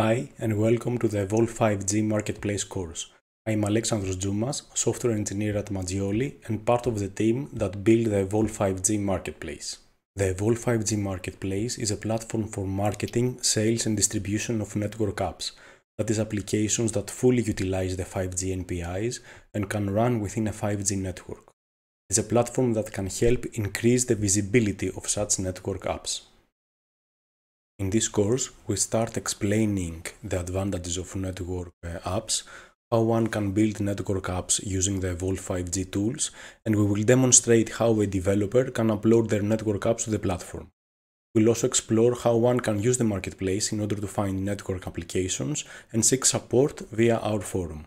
Hi and welcome to the Evolve 5G Marketplace course. I'm Alexandros Dzumas, software engineer at Maggioli and part of the team that built the Evolve 5G Marketplace. The Evolve 5G Marketplace is a platform for marketing, sales and distribution of network apps, that is applications that fully utilize the 5G NPIs and can run within a 5G network. It's a platform that can help increase the visibility of such network apps. In this course, we start explaining the advantages of network uh, apps, how one can build network apps using the Evolve 5G tools, and we will demonstrate how a developer can upload their network apps to the platform. We'll also explore how one can use the marketplace in order to find network applications and seek support via our forum.